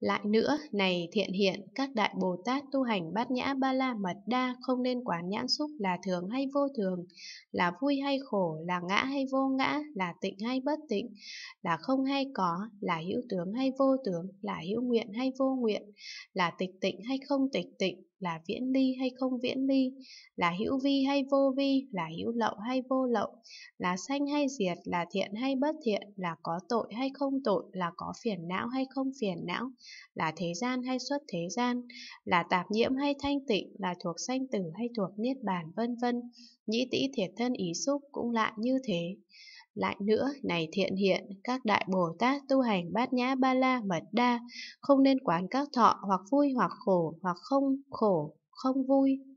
Lại nữa, này thiện hiện, các đại Bồ Tát tu hành bát nhã ba la mật đa không nên quán nhãn xúc là thường hay vô thường, là vui hay khổ, là ngã hay vô ngã, là tịnh hay bất tịnh, là không hay có, là hữu tướng hay vô tướng, là hữu nguyện hay vô nguyện, là tịch tịnh hay không tịch tịnh, là viễn ly hay không viễn ly, là hữu vi hay vô vi, là hữu lậu hay vô lậu, là sanh hay diệt, là thiện hay bất thiện, là có tội hay không tội, là có phiền não hay không phiền não, là thế gian hay xuất thế gian, là tạp nhiễm hay thanh tịnh, là thuộc sanh tử hay thuộc niết bàn vân vân. Nhĩ tỷ thiệt thân ý xúc cũng lại như thế. Lại nữa, này thiện hiện, các đại Bồ Tát tu hành bát nhã ba la mật đa, không nên quán các thọ hoặc vui hoặc khổ, hoặc không khổ, không vui,